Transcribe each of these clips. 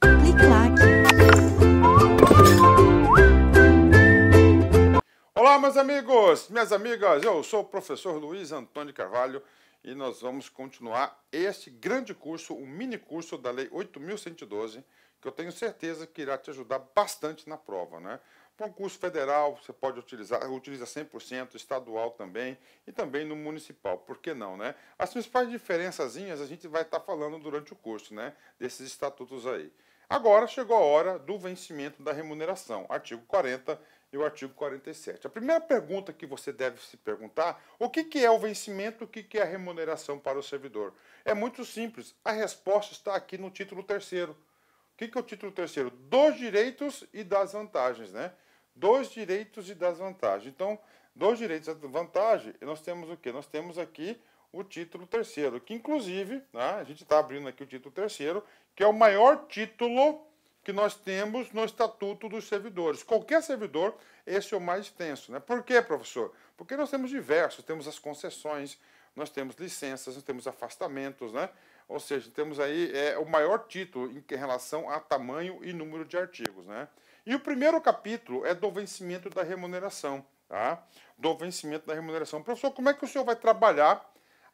Clique-claque. Olá, meus amigos, minhas amigas. Eu sou o professor Luiz Antônio Carvalho e nós vamos continuar este grande curso, o um mini curso da Lei 8.112, que eu tenho certeza que irá te ajudar bastante na prova, né? Concurso federal, você pode utilizar, utiliza 100%, estadual também, e também no municipal, por que não, né? As principais diferençazinhas a gente vai estar falando durante o curso, né? Desses estatutos aí. Agora chegou a hora do vencimento da remuneração, artigo 40 e o artigo 47. A primeira pergunta que você deve se perguntar, o que, que é o vencimento, o que, que é a remuneração para o servidor? É muito simples, a resposta está aqui no título terceiro. O que, que é o título terceiro? Dos direitos e das vantagens, né? Dos direitos e das vantagens. Então, dos direitos e da nós temos o quê? Nós temos aqui o título terceiro, que inclusive, né, a gente está abrindo aqui o título terceiro, que é o maior título que nós temos no Estatuto dos Servidores. Qualquer servidor, esse é o mais extenso. Né? Por quê, professor? Porque nós temos diversos, temos as concessões, nós temos licenças, nós temos afastamentos, né? ou seja, temos aí é, o maior título em relação a tamanho e número de artigos. Né? E o primeiro capítulo é do vencimento da remuneração. Tá? Do vencimento da remuneração. Professor, como é que o senhor vai trabalhar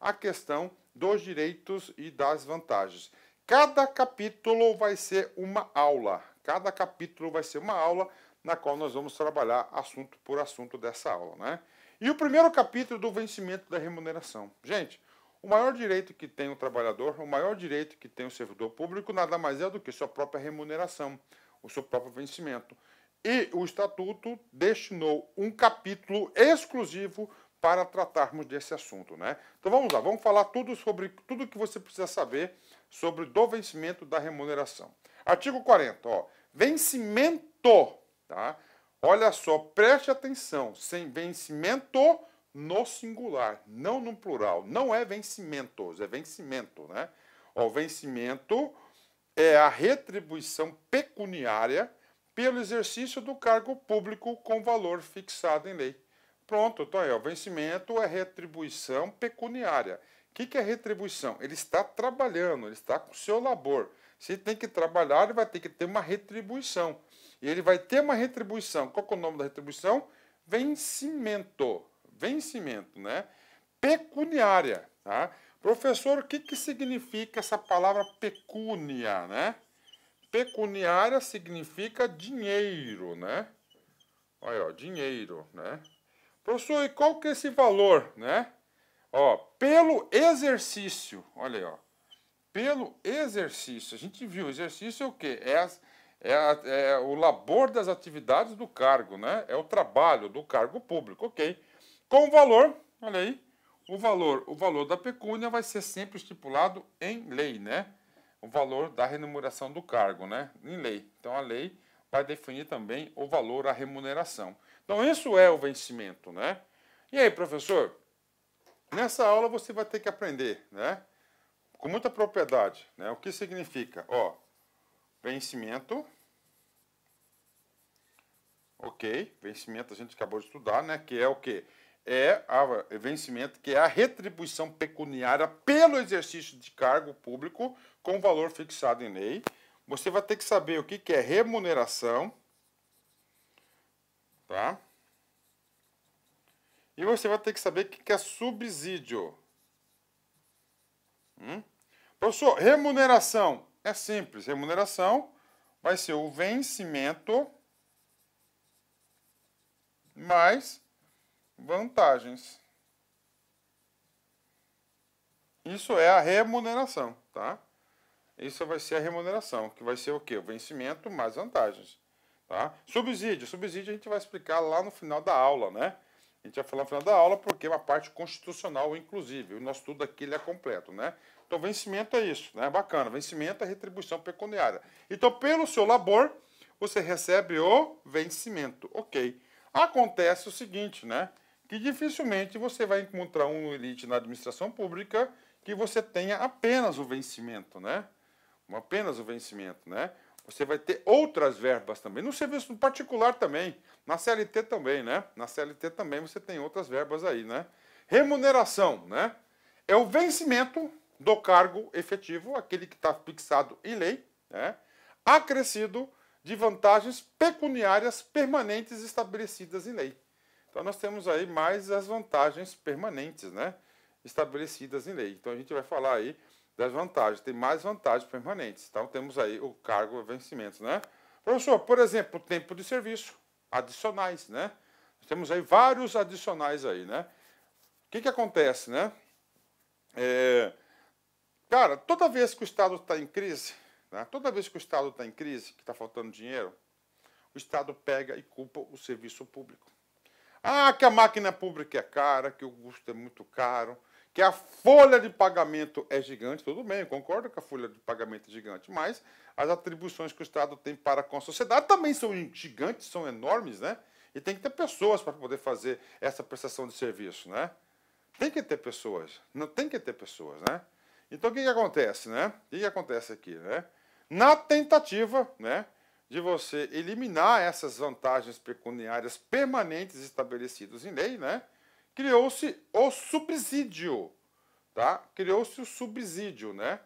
a questão dos direitos e das vantagens. Cada capítulo vai ser uma aula. Cada capítulo vai ser uma aula na qual nós vamos trabalhar assunto por assunto dessa aula, né? E o primeiro capítulo do vencimento da remuneração. Gente, o maior direito que tem o trabalhador, o maior direito que tem o servidor público, nada mais é do que sua própria remuneração, o seu próprio vencimento. E o estatuto destinou um capítulo exclusivo para tratarmos desse assunto, né? Então vamos lá, vamos falar tudo sobre tudo que você precisa saber sobre do vencimento da remuneração. Artigo 40, ó, vencimento, tá? Olha só, preste atenção, sem vencimento no singular, não no plural, não é vencimentos, é vencimento, né? O vencimento é a retribuição pecuniária pelo exercício do cargo público com valor fixado em lei. Pronto, então aí, ó, vencimento é retribuição pecuniária. O que, que é retribuição? Ele está trabalhando, ele está com o seu labor. Se ele tem que trabalhar, ele vai ter que ter uma retribuição. E ele vai ter uma retribuição. Qual é o nome da retribuição? Vencimento. Vencimento, né? Pecuniária. Tá? Professor, o que, que significa essa palavra pecúnia, né? Pecuniária significa dinheiro, né? Olha, ó, dinheiro, né? Professor, e qual que é esse valor, né? Ó, pelo exercício, olha aí, ó. Pelo exercício, a gente viu, exercício é o quê? É, as, é, a, é o labor das atividades do cargo, né? É o trabalho do cargo público, ok. Com o valor, olha aí, o valor, o valor da pecúnia vai ser sempre estipulado em lei, né? O valor da remuneração do cargo, né? Em lei. Então a lei vai definir também o valor, a remuneração. Então, isso é o vencimento, né? E aí, professor? Nessa aula você vai ter que aprender, né? Com muita propriedade, né? O que significa? Ó, vencimento. Ok, vencimento a gente acabou de estudar, né? Que é o quê? É a vencimento, que é a retribuição pecuniária pelo exercício de cargo público com valor fixado em lei. Você vai ter que saber o que, que é remuneração, Tá? E você vai ter que saber o que é subsídio. Hum? Professor, remuneração. É simples. Remuneração vai ser o vencimento mais vantagens. Isso é a remuneração, tá? Isso vai ser a remuneração, que vai ser o quê? O vencimento mais vantagens. Tá? Subsídio. Subsídio a gente vai explicar lá no final da aula, né? A gente vai falar no final da aula porque é uma parte constitucional, inclusive. O nosso tudo aqui ele é completo, né? Então, vencimento é isso, né? Bacana. Vencimento é retribuição pecuniária. Então, pelo seu labor, você recebe o vencimento. Ok. Acontece o seguinte, né? Que dificilmente você vai encontrar um elite na administração pública que você tenha apenas o vencimento, né? Apenas o vencimento, né? você vai ter outras verbas também. No serviço particular também. Na CLT também, né? Na CLT também você tem outras verbas aí, né? Remuneração, né? É o vencimento do cargo efetivo, aquele que está fixado em lei, né? acrescido de vantagens pecuniárias permanentes estabelecidas em lei. Então nós temos aí mais as vantagens permanentes, né? Estabelecidas em lei. Então a gente vai falar aí das vantagens. Tem mais vantagens permanentes. Então, temos aí o cargo vencimentos, né? Professor, por exemplo, tempo de serviço, adicionais, né? Temos aí vários adicionais aí, né? O que, que acontece, né? É, cara, toda vez que o Estado está em crise, né? toda vez que o Estado está em crise, que está faltando dinheiro, o Estado pega e culpa o serviço público. Ah, que a máquina pública é cara, que o custo é muito caro, que a folha de pagamento é gigante. Tudo bem, eu concordo que a folha de pagamento é gigante, mas as atribuições que o Estado tem para com a sociedade também são gigantes, são enormes, né? E tem que ter pessoas para poder fazer essa prestação de serviço, né? Tem que ter pessoas, não tem que ter pessoas, né? Então o que, que acontece, né? O que, que acontece aqui, né? Na tentativa, né? de você eliminar essas vantagens pecuniárias permanentes estabelecidas em lei, né? Criou-se o subsídio, tá? Criou-se o subsídio, né?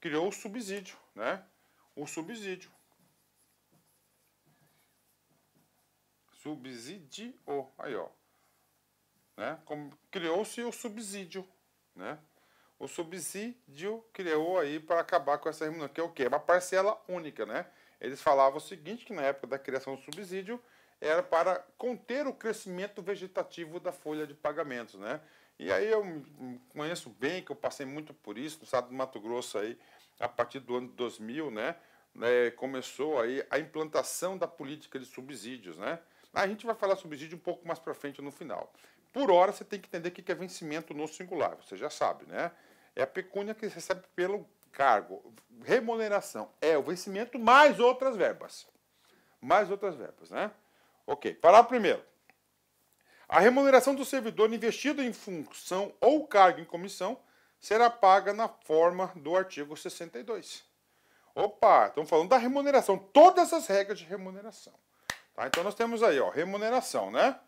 Criou o subsídio, né? O subsídio. Subsídio, aí ó. Né? Criou-se o subsídio, né? O subsídio criou aí para acabar com essa remuneração, que é o quê? É uma parcela única, né? Eles falavam o seguinte, que na época da criação do subsídio era para conter o crescimento vegetativo da folha de pagamentos, né? E aí eu conheço bem, que eu passei muito por isso, no estado do Mato Grosso aí, a partir do ano 2000, né? É, começou aí a implantação da política de subsídios, né? A gente vai falar subsídio um pouco mais para frente no final. Por hora, você tem que entender o que é vencimento no singular, você já sabe, né? É a pecúnia que recebe pelo cargo, remuneração, é o vencimento mais outras verbas. Mais outras verbas, né? Ok, parágrafo primeiro. A remuneração do servidor investido em função ou cargo em comissão será paga na forma do artigo 62. Opa, estamos falando da remuneração, todas as regras de remuneração. Tá? Então nós temos aí, ó, remuneração, né?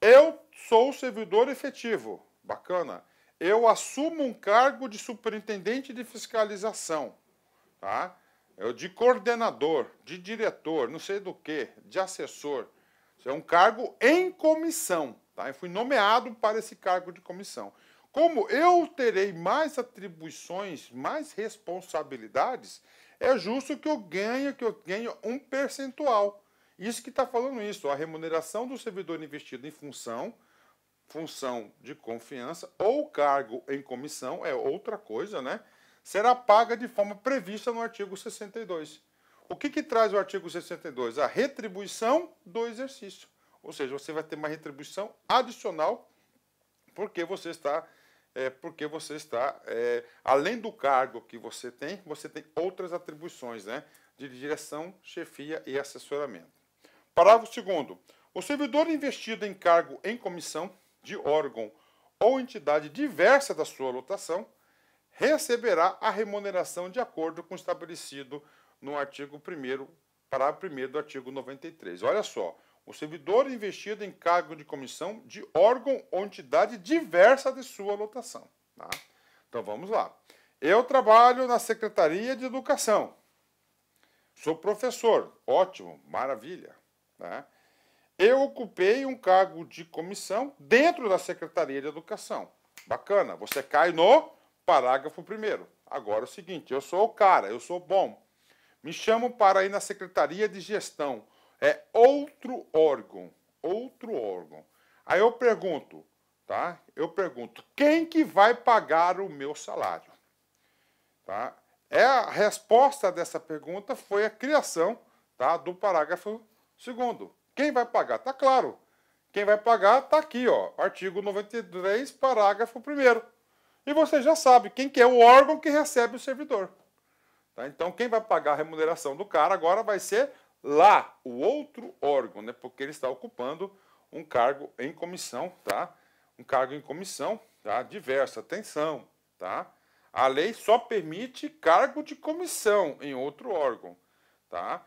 Eu sou servidor efetivo, bacana eu assumo um cargo de superintendente de fiscalização, tá? Eu de coordenador, de diretor, não sei do que, de assessor. Isso é um cargo em comissão, tá? Eu fui nomeado para esse cargo de comissão. Como eu terei mais atribuições, mais responsabilidades, é justo que eu ganhe, que eu ganhe um percentual. Isso que está falando isso, a remuneração do servidor investido em função função de confiança ou cargo em comissão, é outra coisa, né? Será paga de forma prevista no artigo 62. O que, que traz o artigo 62? A retribuição do exercício. Ou seja, você vai ter uma retribuição adicional porque você está, é, porque você está é, além do cargo que você tem, você tem outras atribuições, né? De direção, chefia e assessoramento. Parágrafo 2. O servidor investido em cargo em comissão de órgão ou entidade diversa da sua lotação, receberá a remuneração de acordo com o estabelecido no artigo 1 parágrafo 1 do artigo 93. Olha só, o servidor investido em cargo de comissão de órgão ou entidade diversa de sua lotação. Tá? Então vamos lá. Eu trabalho na Secretaria de Educação. Sou professor. Ótimo, maravilha. Né? eu ocupei um cargo de comissão dentro da Secretaria de Educação. Bacana, você cai no parágrafo primeiro. Agora é o seguinte, eu sou o cara, eu sou bom. Me chamam para ir na Secretaria de Gestão. É outro órgão, outro órgão. Aí eu pergunto, tá? Eu pergunto, quem que vai pagar o meu salário? Tá? É a resposta dessa pergunta foi a criação, tá, do parágrafo segundo. Quem vai pagar? Está claro. Quem vai pagar está aqui, ó, artigo 93, parágrafo 1. E você já sabe quem que é o órgão que recebe o servidor. Tá? Então, quem vai pagar a remuneração do cara agora vai ser lá, o outro órgão, né? porque ele está ocupando um cargo em comissão, tá? Um cargo em comissão, tá? Diversa, atenção, tá? A lei só permite cargo de comissão em outro órgão, tá?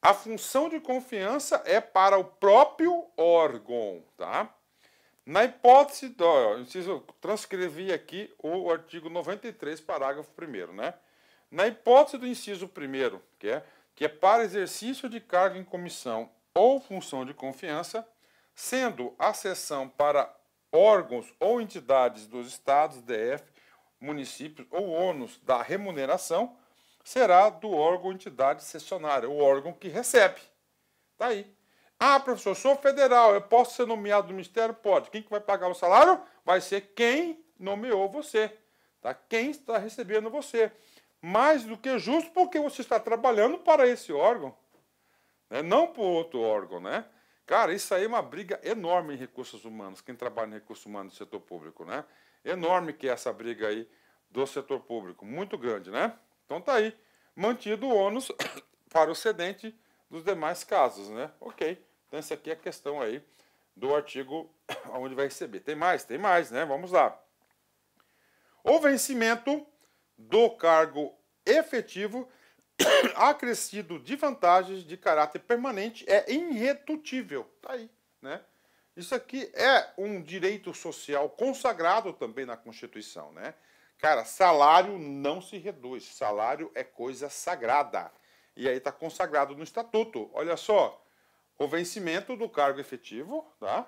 A função de confiança é para o próprio órgão, tá? Na hipótese do, eu transcrevi aqui o artigo 93, parágrafo 1 né? Na hipótese do inciso 1 que é que é para exercício de cargo em comissão ou função de confiança, sendo a sessão para órgãos ou entidades dos estados, DF, municípios ou ônus da remuneração, será do órgão entidade cessionária, o órgão que recebe. Está aí. Ah, professor, sou federal, eu posso ser nomeado do ministério? Pode. Quem que vai pagar o salário? Vai ser quem nomeou você. Tá? Quem está recebendo você. Mais do que justo, porque você está trabalhando para esse órgão, né? não para outro órgão, né? Cara, isso aí é uma briga enorme em recursos humanos, quem trabalha em recursos humanos do setor público, né? Enorme que é essa briga aí do setor público, muito grande, né? Então tá aí, mantido o ônus para o cedente dos demais casos, né? Ok, então essa aqui é a questão aí do artigo onde vai receber. Tem mais? Tem mais, né? Vamos lá. O vencimento do cargo efetivo acrescido de vantagens de caráter permanente é irretutível. Tá aí, né? Isso aqui é um direito social consagrado também na Constituição, né? Cara, salário não se reduz, salário é coisa sagrada. E aí está consagrado no estatuto. Olha só, o vencimento do cargo efetivo, tá?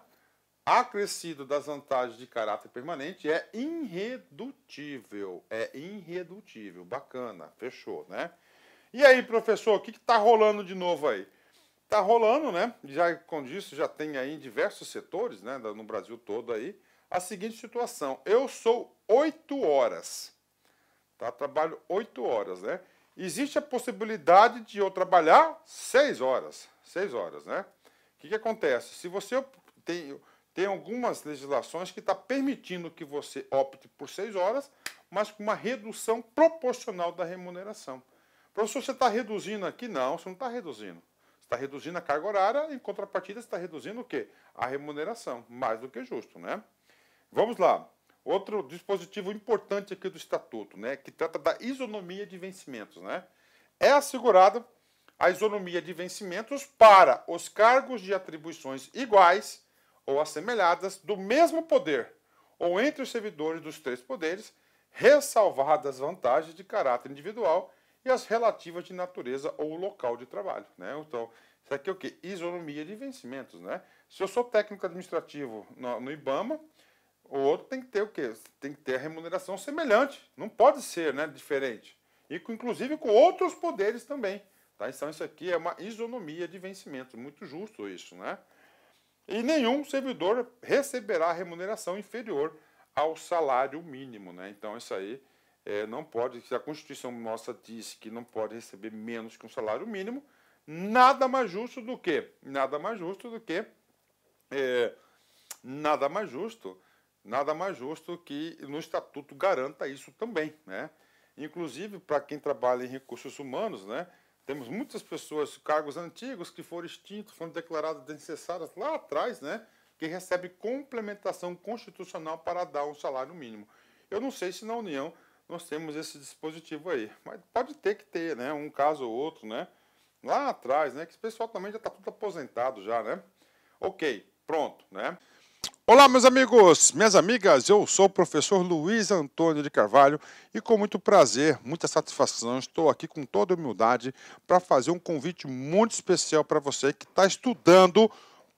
acrescido das vantagens de caráter permanente é irredutível. É irredutível. Bacana, fechou, né? E aí, professor, o que, que tá rolando de novo aí? Tá rolando, né? Já com isso, já tem aí em diversos setores, né? No Brasil todo aí, a seguinte situação. Eu sou oito horas. Tá? Trabalho oito horas, né? Existe a possibilidade de eu trabalhar seis horas. Seis horas, né? O que, que acontece? Se você tem, tem algumas legislações que está permitindo que você opte por seis horas, mas com uma redução proporcional da remuneração. Professor, você está reduzindo aqui? Não, você não está reduzindo. Você está reduzindo a carga horária, em contrapartida, você está reduzindo o quê? A remuneração. Mais do que justo, né? Vamos lá. Outro dispositivo importante aqui do Estatuto, né, que trata da isonomia de vencimentos. Né? É assegurada a isonomia de vencimentos para os cargos de atribuições iguais ou assemelhadas do mesmo poder ou entre os servidores dos três poderes, ressalvadas as vantagens de caráter individual e as relativas de natureza ou local de trabalho. Né? Então, isso aqui é o que? Isonomia de vencimentos. Né? Se eu sou técnico administrativo no, no IBAMA, o outro tem que ter o quê? Tem que ter a remuneração semelhante. Não pode ser né, diferente. E com, inclusive com outros poderes também. Tá? Então isso aqui é uma isonomia de vencimento. Muito justo isso, né? E nenhum servidor receberá remuneração inferior ao salário mínimo, né? Então isso aí é, não pode, se a Constituição nossa diz que não pode receber menos que um salário mínimo, nada mais justo do que, nada mais justo do que, é, nada mais justo nada mais justo que no estatuto garanta isso também, né? Inclusive para quem trabalha em recursos humanos, né? Temos muitas pessoas, cargos antigos que foram extintos, foram declarados desnecessários lá atrás, né? Que recebe complementação constitucional para dar um salário mínimo. Eu não sei se na União nós temos esse dispositivo aí, mas pode ter que ter, né? Um caso ou outro, né? Lá atrás, né? Que esse pessoal também já está tudo aposentado já, né? Ok, pronto, né? Olá, meus amigos, minhas amigas, eu sou o professor Luiz Antônio de Carvalho e com muito prazer, muita satisfação, estou aqui com toda humildade para fazer um convite muito especial para você que está estudando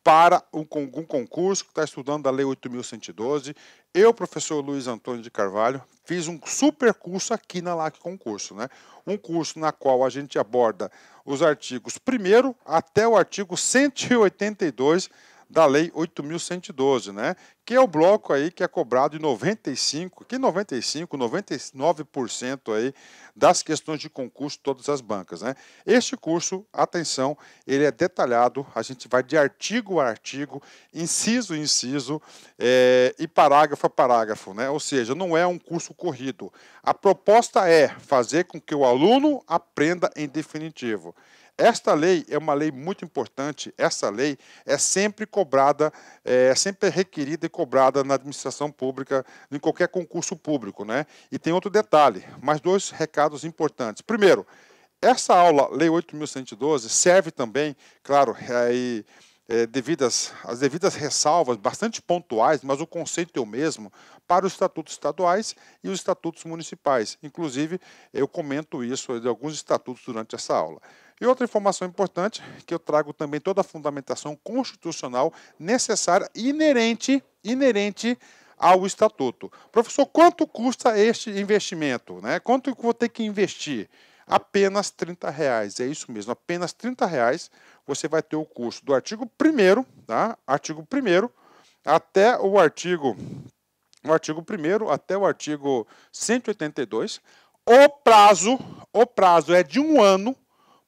para um, um concurso, que está estudando a Lei 8.112. Eu, professor Luiz Antônio de Carvalho, fiz um super curso aqui na LAC Concurso, né? Um curso na qual a gente aborda os artigos primeiro até o artigo 182 da Lei 8.112, né? Que é o bloco aí que é cobrado em 95, que 95, 99% aí das questões de concurso de todas as bancas, né? Este curso, atenção, ele é detalhado, a gente vai de artigo a artigo, inciso a inciso é, e parágrafo a parágrafo, né? Ou seja, não é um curso corrido. A proposta é fazer com que o aluno aprenda em definitivo. Esta lei é uma lei muito importante, essa lei é sempre cobrada, é, é sempre requerida e cobrada na administração pública, em qualquer concurso público. Né? E tem outro detalhe, mais dois recados importantes. Primeiro, essa aula, Lei 8.112, serve também, claro, aí. É, é, devidas, as devidas ressalvas, bastante pontuais, mas o conceito é o mesmo, para os estatutos estaduais e os estatutos municipais. Inclusive, eu comento isso de alguns estatutos durante essa aula. E outra informação importante, que eu trago também toda a fundamentação constitucional necessária, inerente, inerente ao estatuto. Professor, quanto custa este investimento? Né? Quanto eu vou ter que investir? apenas 30 reais. É isso mesmo, apenas 30 reais você vai ter o custo do artigo 1 tá? Artigo 1 até o artigo o artigo 1 até o artigo 182. O prazo, o prazo é de um ano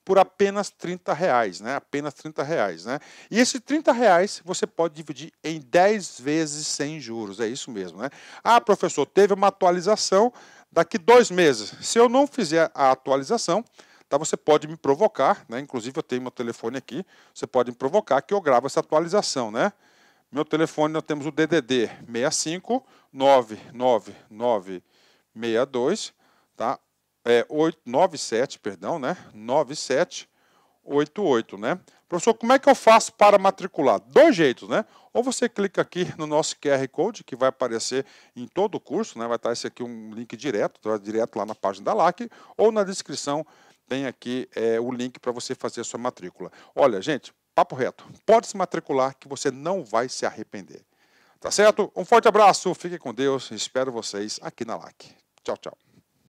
por apenas 30 reais, né? Apenas 30 reais, né? E esse 30 reais você pode dividir em 10 vezes sem juros, é isso mesmo, né? Ah, professor, teve uma atualização, daqui dois meses, se eu não fizer a atualização, tá, você pode me provocar, né? inclusive eu tenho meu telefone aqui, você pode me provocar que eu gravo essa atualização. Né? Meu telefone, nós temos o DDD 65 99962 tá? é, 8, perdão, né? 97 88, né? Professor, como é que eu faço para matricular? Dois jeitos, né? Ou você clica aqui no nosso QR Code, que vai aparecer em todo o curso, né? Vai estar esse aqui um link direto, direto lá na página da LAC, ou na descrição tem aqui é, o link para você fazer a sua matrícula. Olha, gente, papo reto, pode se matricular que você não vai se arrepender. Tá certo? Um forte abraço, fique com Deus, espero vocês aqui na LAC. Tchau, tchau.